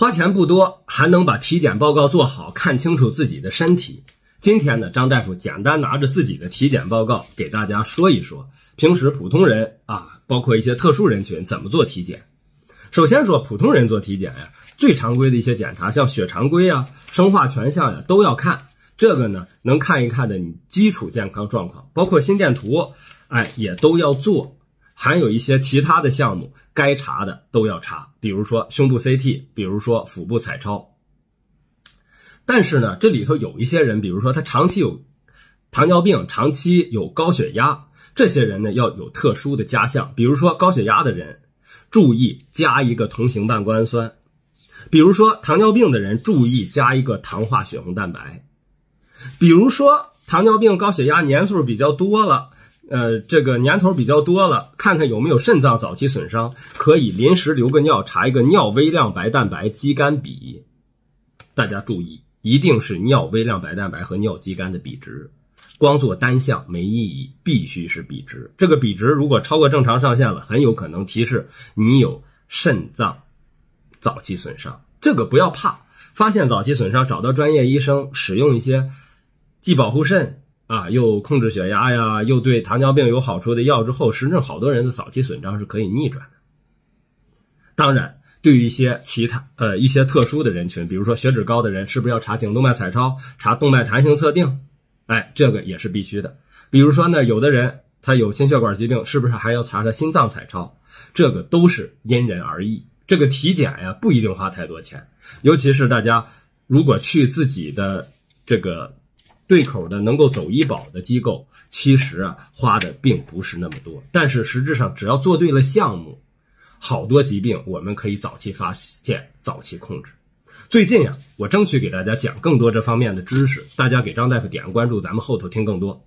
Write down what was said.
花钱不多，还能把体检报告做好，看清楚自己的身体。今天呢，张大夫简单拿着自己的体检报告给大家说一说，平时普通人啊，包括一些特殊人群怎么做体检。首先说普通人做体检呀，最常规的一些检查，像血常规啊、生化全项呀，都要看。这个呢，能看一看的你基础健康状况，包括心电图，哎，也都要做。还有一些其他的项目该查的都要查，比如说胸部 CT，比如说腹部彩超。但是呢，这里头有一些人，比如说他长期有糖尿病，长期有高血压，这些人呢要有特殊的加项，比如说高血压的人注意加一个同型半胱氨酸，比如说糖尿病的人注意加一个糖化血红蛋白，比如说糖尿病高血压年数比较多了。呃，这个年头比较多了，看看有没有肾脏早期损伤，可以临时留个尿，查一个尿微量白蛋白肌酐比。大家注意，一定是尿微量白蛋白和尿肌酐的比值，光做单项没意义，必须是比值。这个比值如果超过正常上限了，很有可能提示你有肾脏早期损伤。这个不要怕，发现早期损伤，找到专业医生，使用一些既保护肾。啊，又控制血压呀，又对糖尿病有好处的药之后，实际上好多人的早期损伤是可以逆转的。当然，对于一些其他呃一些特殊的人群，比如说血脂高的人，是不是要查颈动脉彩超、查动脉弹性测定？哎，这个也是必须的。比如说呢，有的人他有心血管疾病，是不是还要查查心脏彩超？这个都是因人而异。这个体检呀，不一定花太多钱，尤其是大家如果去自己的这个。对口的能够走医保的机构，其实啊花的并不是那么多，但是实质上只要做对了项目，好多疾病我们可以早期发现、早期控制。最近呀，我争取给大家讲更多这方面的知识，大家给张大夫点个关注，咱们后头听更多。